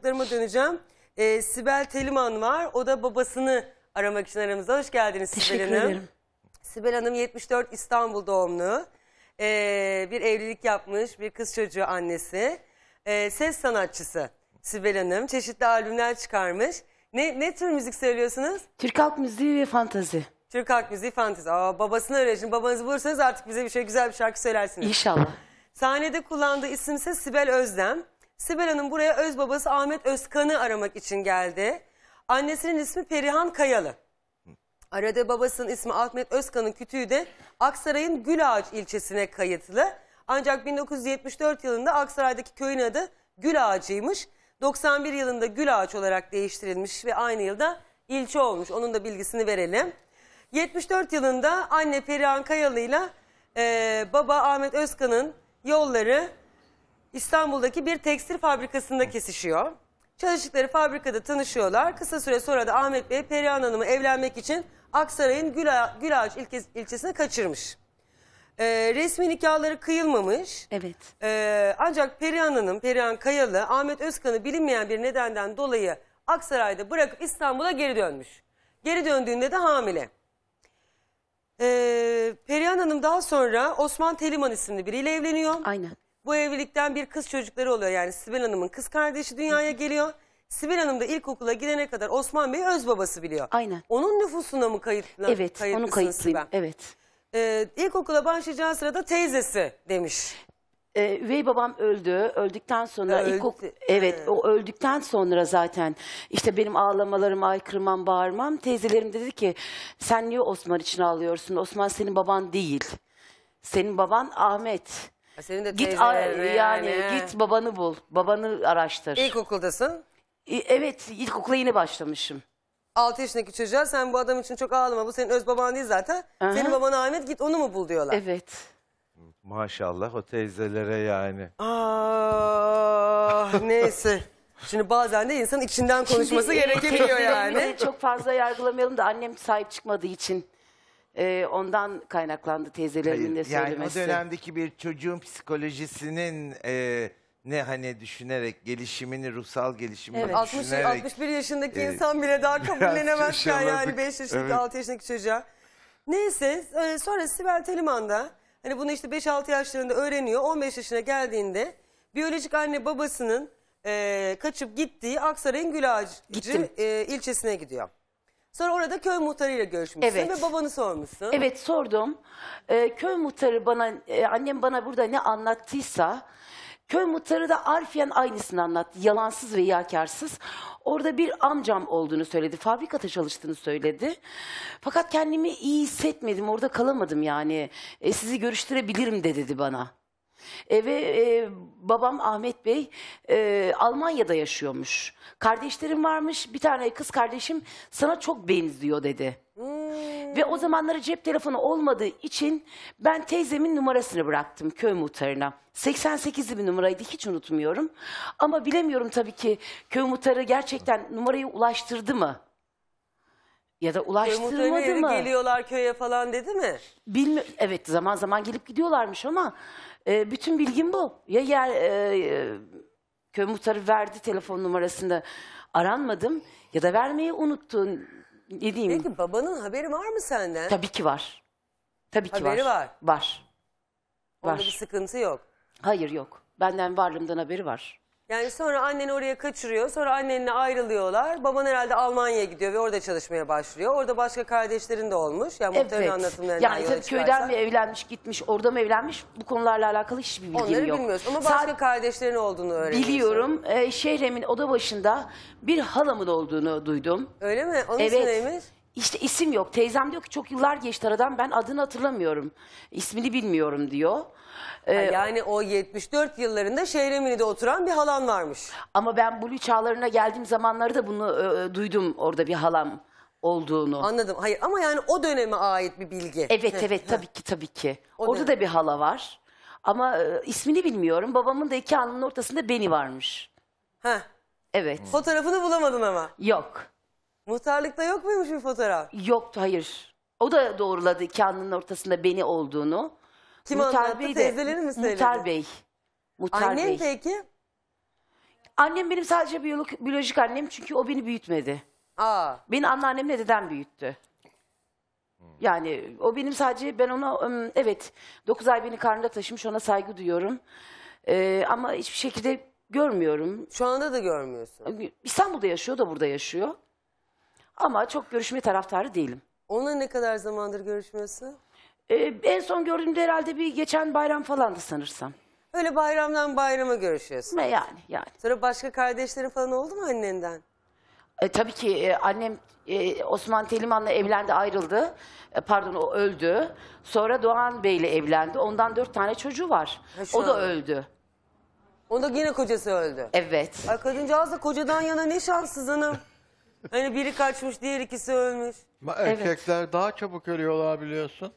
konuklarıma döneceğim. Ee, Sibel Teliman var. O da babasını aramak için aramızda. Hoş geldiniz Sibel Teşekkür Hanım. ederim. Sibel Hanım 74 İstanbul doğumlu. Ee, bir evlilik yapmış, bir kız çocuğu annesi. Ee, ses sanatçısı Sibel Hanım. Çeşitli albümler çıkarmış. Ne, ne tür müzik söylüyorsunuz? Türk halk müziği ve fantazi. Türk halk müziği fantezi. Aa, babasını arayın. Şimdi babanızı bulursanız artık bize bir şey güzel bir şarkı söylersiniz. İnşallah. Sahnede kullandığı isimse Sibel Özdem. Sibel Hanım buraya öz babası Ahmet Özkan'ı aramak için geldi. Annesinin ismi Perihan Kayalı. Arada babasının ismi Ahmet Özkan'ın kütüğü de Aksaray'ın Gülağaç ilçesine kayıtlı. Ancak 1974 yılında Aksaray'daki köyün adı Gülağacı'ymış. 91 yılında Gülağaç olarak değiştirilmiş ve aynı yılda ilçe olmuş. Onun da bilgisini verelim. 74 yılında anne Perihan Kayalı ile baba Ahmet Özkan'ın yolları İstanbul'daki bir tekstil fabrikasında kesişiyor. Çalıştıkları fabrikada tanışıyorlar. Kısa süre sonra da Ahmet Bey Perihan Hanım'ı evlenmek için Aksaray'ın Güla Gülağaç ilke, ilçesine kaçırmış. Ee, resmi nikahları kıyılmamış. Evet. Ee, ancak Perihan Hanım, Perihan Kayalı, Ahmet Özkan'ı bilinmeyen bir nedenden dolayı Aksaray'da bırakıp İstanbul'a geri dönmüş. Geri döndüğünde de hamile. Ee, Perihan Hanım daha sonra Osman Teliman isimli biriyle evleniyor. Aynen. Bu evlilikten bir kız çocukları oluyor. Yani Sibel Hanım'ın kız kardeşi dünyaya geliyor. Sibel Hanım da ilkokula gidene kadar Osman Bey öz babası biliyor. Aynen. Onun nüfusuna mı kayıtlı? Evet, onu kayıtlıyım. Sibel? Evet. Ee, ilkokula başlayacağı sırada teyzesi demiş. Ee, üvey babam öldü. Öldükten sonra Öldü. ilkok evet o öldükten sonra zaten işte benim ağlamalarım, aykırmam, bağırmam. Teyzelerim dedi ki sen niye Osman için ağlıyorsun? Osman senin baban değil. Senin baban Ahmet. Senin de Git a- yani git babanı bul. Babanı araştır. İlkokuldasın. İ- Evet ilkokula yeni başlamışım. 6 yaşındaki çocuğa sen bu adam için çok ağlama bu senin öz baban değil zaten. Aha. Senin baban Ahmet git onu mu bul diyorlar. Evet. Maşallah o teyzelere yani. Ah neyse. Şimdi bazen de insanın içinden konuşması Şimdi, gerekebiliyor yani. Çok fazla yargılamayalım da annem sahip çıkmadığı için e, ondan kaynaklandı teyzelerimin Hayır, de yani o dönemdeki bir çocuğun psikolojisinin e, ne hani düşünerek gelişimini, ruhsal gelişimini Evet. 60, 61 yaşındaki e, insan bile daha kabullenemez ya yani 5 yaşındaki Evet. 6 yaşındaki çocuğa. Neyse e, sonra Sibel Teliman'da hani bunu işte 5-6 yaşlarında öğreniyor. 15 yaşına geldiğinde biyolojik anne babasının e, kaçıp gittiği Aksaray'ın Gülağacı e, ilçesine gidiyor. Sonra orada köy muhtarıyla görüşmüşsün Evet. ve babanı sormuşsun. Evet sordum. Ee, köy muhtarı bana, e, annem bana burada ne anlattıysa, köy muhtarı da arfiyen aynısını anlattı. Yalansız ve yakarsız. Orada bir amcam olduğunu söyledi. Fabrikada çalıştığını söyledi. Fakat kendimi iyi hissetmedim. Orada kalamadım yani. E, sizi görüştürebilirim de dedi bana. E, ve e, babam Ahmet Bey e, Almanya'da yaşıyormuş. Kardeşlerim varmış. Bir tane kız kardeşim sana çok benziyor dedi. Hmm. Ve o zamanları cep telefonu olmadığı için ben teyzemin numarasını bıraktım köy muhtarına. 88'li bir numaraydı hiç unutmuyorum. Ama bilemiyorum tabii ki köy muhtarı gerçekten numarayı ulaştırdı mı? Ya da ulaştırmadı Muhtarın mı? geliyorlar köye falan dedi mi? Bilmi evet zaman zaman gelip gidiyorlarmış ama e, bütün bilgim bu. Ya yer e, köy muhtarı verdi telefon numarasını aranmadım ya da vermeyi unuttun. Ne diyeyim? Peki babanın haberi var mı senden? Tabii ki var. Tabii ki Haberi var. var. Var. Onda bir sıkıntı yok. Hayır yok. Benden varlığımdan haberi var. Yani sonra anneni oraya kaçırıyor. Sonra annenle ayrılıyorlar. Baban herhalde Almanya'ya gidiyor ve orada çalışmaya başlıyor. Orada başka kardeşlerin de olmuş. Yani muhtemelen evet. anlatımlarından Yani yola tabii köyden mi evlenmiş gitmiş orada mı evlenmiş bu konularla alakalı hiçbir bilgim Onları yok. bilmiyoruz ama başka Sadece kardeşlerin olduğunu öğreniyorsun. biliyorum e, şehremin oda başında bir halamın olduğunu duydum. Öyle mi? Onun evet. için neymiş? İşte isim yok. Teyzem diyor ki çok yıllar geçti aradan ben adını hatırlamıyorum. İsmini bilmiyorum diyor. Ee, yani o 74 yıllarında Şehremini'de oturan bir halan varmış. Ama ben Blue çağlarına geldiğim zamanları da bunu e, e, duydum orada bir halam olduğunu. Anladım. Hayır ama yani o döneme ait bir bilgi. Evet evet tabii ki tabii ki. O orada dönem. da bir hala var. Ama e, ismini bilmiyorum. Babamın da iki alnının ortasında beni varmış. Heh. Evet. Fotoğrafını bulamadın ama. Yok. Muhtarlıkta yok muymuş bir fotoğraf? Yoktu hayır. O da doğruladı kendinin ortasında beni olduğunu. Kim anlattı? Bey de- Teyzeleri mi söyledi? Muhtar Bey. Muhtar Annen Bey. peki? Annem benim sadece biyolo- biyolojik annem çünkü o beni büyütmedi. Aa. Beni anneannemle dedem büyüttü. Hmm. Yani o benim sadece ben ona evet 9 ay beni karnında taşımış ona saygı duyuyorum. Ee, ama hiçbir şekilde görmüyorum. Şu anda da görmüyorsun. İstanbul'da yaşıyor da burada yaşıyor. Ama çok görüşme taraftarı değilim. Onunla ne kadar zamandır görüşmüyorsun? Ee, en son gördüğümde herhalde bir geçen bayram falandı sanırsam. Öyle bayramdan bayrama görüşüyorsun. Ne yani yani. Sonra başka kardeşlerin falan oldu mu annenden? E, tabii ki e, annem e, Osman Teliman'la evlendi ayrıldı. E, pardon o öldü. Sonra Doğan Bey'le evlendi. Ondan dört tane çocuğu var. Ha, o da an. öldü. da yine kocası öldü. Evet. Ay kadıncağız da kocadan yana ne şanssız hanım. Hani biri kaçmış diğer ikisi ölmüş. Ma- Evet. Erkekler daha çabuk ölüyorlar biliyorsun.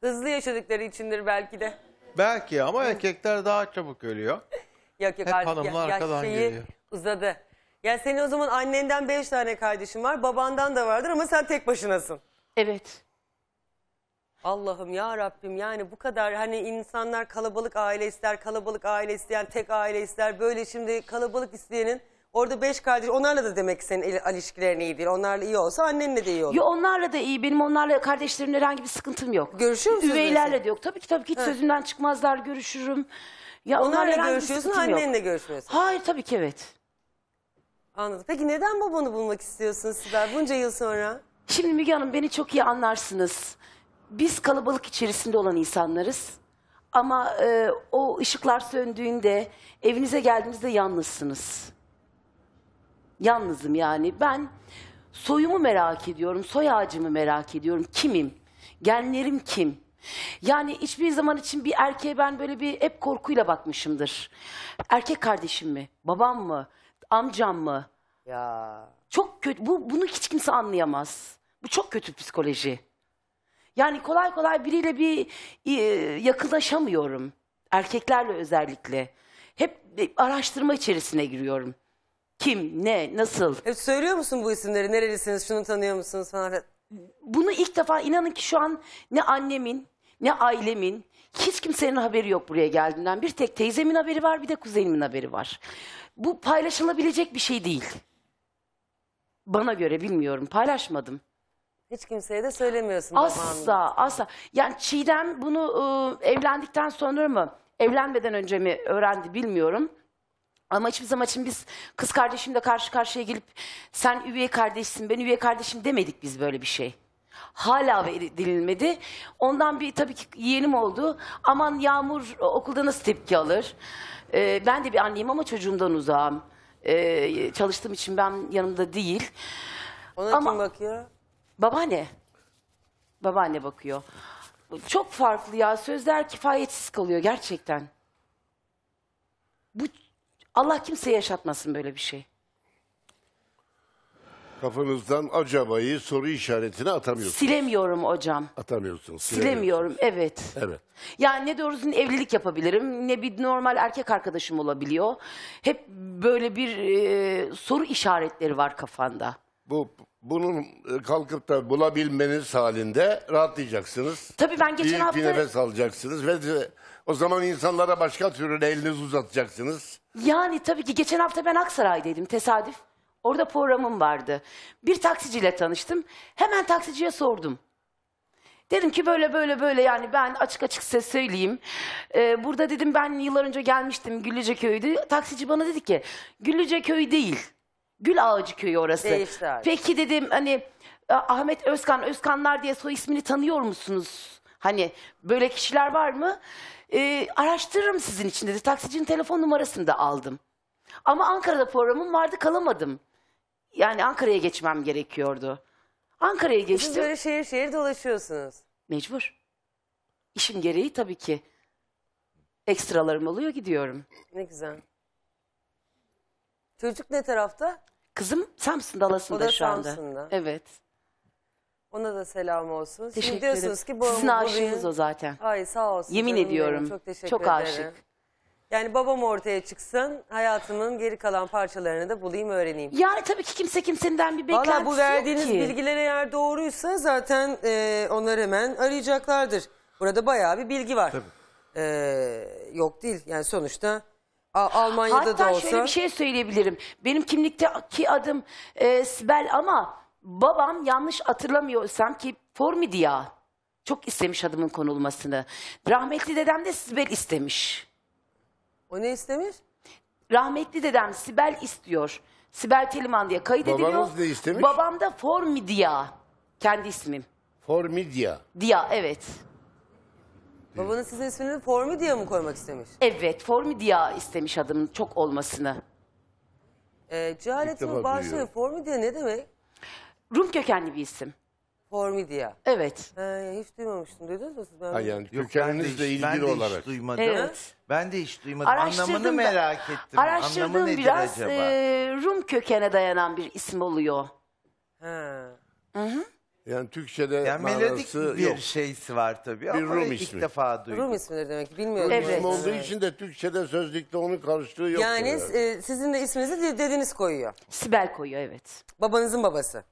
Hızlı yaşadıkları içindir belki de. Belki ama erkekler daha çabuk ölüyor. Yok yok Hep artık hanımlar arkadan geliyor. uzadı. Ya senin o zaman annenden beş tane kardeşin var. Babandan da vardır ama sen tek başınasın. Evet. Allah'ım ya Rabbim yani bu kadar hani insanlar kalabalık aile ister, kalabalık aile isteyen tek aile ister. Böyle şimdi kalabalık isteyenin Orada beş kardeş onlarla da demek ki senin ilişkilerin iyi değil. Onlarla iyi olsa annenle de iyi olur. Yo onlarla da iyi. Benim onlarla kardeşlerimle herhangi bir sıkıntım yok. Görüşüyor musunuz Üveylerle de yok. Tabii ki tabii ki hiç sözümden çıkmazlar görüşürüm. Ya onlarla, görüşüyorsun annenle görüşmüyorsun. Hayır tabii ki evet. Anladım. Peki neden babanı bulmak istiyorsun Sibel bunca yıl sonra? Şimdi Müge Hanım beni çok iyi anlarsınız. Biz kalabalık içerisinde olan insanlarız. Ama e, o ışıklar söndüğünde evinize geldiğinizde yalnızsınız. Yalnızım yani. Ben soyumu merak ediyorum, soy ağacımı merak ediyorum. Kimim? Genlerim kim? Yani hiçbir zaman için bir erkeğe ben böyle bir hep korkuyla bakmışımdır. Erkek kardeşim mi? Babam mı? Amcam mı? Ya. Çok kötü. Bu, bunu hiç kimse anlayamaz. Bu çok kötü psikoloji. Yani kolay kolay biriyle bir e, yakınlaşamıyorum. Erkeklerle özellikle. Hep e, araştırma içerisine giriyorum. Kim, ne, nasıl? E, söylüyor musun bu isimleri? Nerelisiniz, şunu tanıyor musunuz falan? Bunu ilk defa inanın ki şu an ne annemin, ne ailemin, hiç kimsenin haberi yok buraya geldiğimden. Bir tek teyzemin haberi var, bir de kuzenimin haberi var. Bu paylaşılabilecek bir şey değil. Bana göre bilmiyorum, paylaşmadım. Hiç kimseye de söylemiyorsun. Asla, asla. Yani Çiğdem bunu e, evlendikten sonra mı, evlenmeden önce mi öğrendi bilmiyorum. Ama hiçbir zaman için biz kız kardeşimle karşı karşıya gelip sen üvey kardeşsin ben üvey kardeşim demedik biz böyle bir şey. Hala denilmedi. Ondan bir tabii ki yeğenim oldu. Aman Yağmur e, okulda nasıl tepki alır? Ee, ben de bir anneyim ama çocuğumdan uzağım. Ee, çalıştığım için ben yanımda değil. Ona ama kim bakıyor? Babaanne. Babaanne bakıyor. Çok farklı ya. Sözler kifayetsiz kalıyor gerçekten. Bu Allah kimseye yaşatmasın böyle bir şey. Kafanızdan acabayı soru işaretini atamıyorsunuz. Silemiyorum hocam. Atamıyorsunuz. Silemiyorum evet. Evet. Yani ne doğrusu evlilik yapabilirim ne bir normal erkek arkadaşım olabiliyor. Hep böyle bir e, soru işaretleri var kafanda. Bu bunun e, kalkıp da bulabilmeniz halinde rahatlayacaksınız. Tabii ben geçen Büyük hafta... bir nefes alacaksınız ve o zaman insanlara başka türlü elinizi uzatacaksınız. Yani tabii ki geçen hafta ben Aksaray'daydım tesadüf. Orada programım vardı. Bir taksiciyle tanıştım. Hemen taksiciye sordum. Dedim ki böyle böyle böyle yani ben açık açık size söyleyeyim. Ee, burada dedim ben yıllar önce gelmiştim Güllüce Köy'de. Taksici bana dedi ki Güllüce Köy değil. Gül Ağacı köyü orası. Değişti Peki dedim hani Ahmet Özkan, Özkanlar diye soy ismini tanıyor musunuz? Hani böyle kişiler var mı? Ee, araştırırım sizin için dedi. Taksicinin telefon numarasını da aldım. Ama Ankara'da programım vardı kalamadım. Yani Ankara'ya geçmem gerekiyordu. Ankara'ya geçtim. Siz böyle şehir şehir dolaşıyorsunuz. Mecbur. İşim gereği tabii ki. Ekstralarım oluyor gidiyorum. Ne güzel. Çocuk ne tarafta? Kızım Samsun dalasında şu anda. Samsun'da. Evet. Ona da selam olsun. Şimdi Teşekkür ederim. diyorsunuz ki bu- Sizin bu aşığınız o zaten. Ay sağ olsun. Yemin canım benim. ediyorum. Çok teşekkür Çok ederim. aşık. Yani babam ortaya çıksın, hayatımın geri kalan parçalarını da bulayım, öğreneyim. Yani tabii ki kimse kimsenden bir beklentisi Valla bu verdiğiniz bilgilere eğer doğruysa zaten e, onlar hemen arayacaklardır. Burada bayağı bir bilgi var. Tabii. E, yok değil. Yani sonuçta Almanya'da Hatta da olsa. şöyle bir şey söyleyebilirim. Benim kimlikteki adım e, Sibel ama babam yanlış hatırlamıyorsam ki Formidia çok istemiş adımın konulmasını. Rahmetli dedem de Sibel istemiş. O ne istemiş? Rahmetli dedem Sibel istiyor. Sibel Teliman diye kayıt Babanız ediliyor. ne istemiş? Babam da Formidia. Kendi ismim. Formidya. Dia evet diye. Babanız sizin ismini Formidia mı koymak istemiş? Evet, Formidia istemiş adımın çok olmasını. Ee, İlk Cehaletimi bağışlayın. Formidia ne demek? Rum kökenli bir isim. Formidia. Evet. He, hiç duymamıştım. Duydunuz mu siz? Ben... Ha, yani Yok, kökeninizle ben de hiç- ilgili Ben de olarak. hiç duymadım. Evet. Ben de hiç duymadım. Anlamını ben- merak ettim. Anlamı Araştırdığım nedir biraz acaba? e, Rum kökene dayanan bir isim oluyor. Hı. He. Yani Türkçe'de Yani melodik bir yok. şeysi var tabii Bir ama Rum ilk defa duydum. Rum ismidir demek ki bilmiyorum. Evet. İsim olduğu için de Türkçe'de sözlükte onun karşılığı yok. Yani e, sizin de isminizi dediniz koyuyor. Sibel koyuyor evet. Babanızın babası.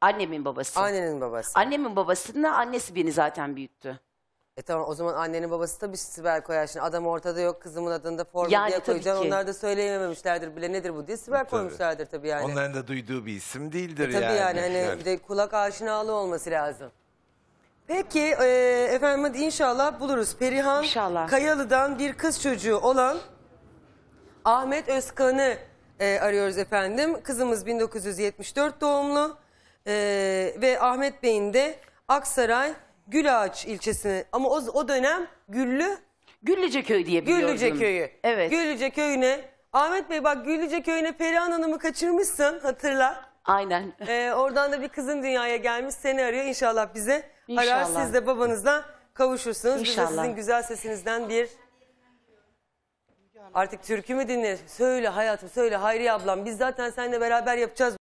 Annemin babası. Annenin babası. Annemin babasının annesi beni zaten büyüttü. E tamam o zaman annenin babası tabii Sibel koyar. Şimdi adam ortada yok kızımın adında da Yani diye tabii koyacaksın. Onlar da söyleyememişlerdir bile nedir bu diye Sibel koymuşlardır tabii yani. Onların da duyduğu bir isim değildir e Tabii yani. yani hani bir de kulak aşinalı olması lazım. Peki e, efendim hadi inşallah buluruz. Perihan İnşallah. Kayalı'dan bir kız çocuğu olan Ahmet Özkan'ı e, arıyoruz efendim. Kızımız 1974 doğumlu E, ve Ahmet Bey'in de Aksaray Gülağaç ilçesine ama o, o dönem Güllü Güllüceköy diye biliyordum. Güllüce köyü. Evet. Güllüce köyüne. Ahmet Bey bak Güllüce köyüne Perihan Hanım'ı kaçırmışsın hatırla. Aynen. Ee, oradan da bir kızın dünyaya gelmiş seni arıyor. inşallah bize arar İnşallah. siz de babanızla kavuşursunuz. İnşallah. Biz de sizin güzel sesinizden bir artık türkü mü dinler? Söyle hayatım söyle Hayri ablam biz zaten seninle beraber yapacağız.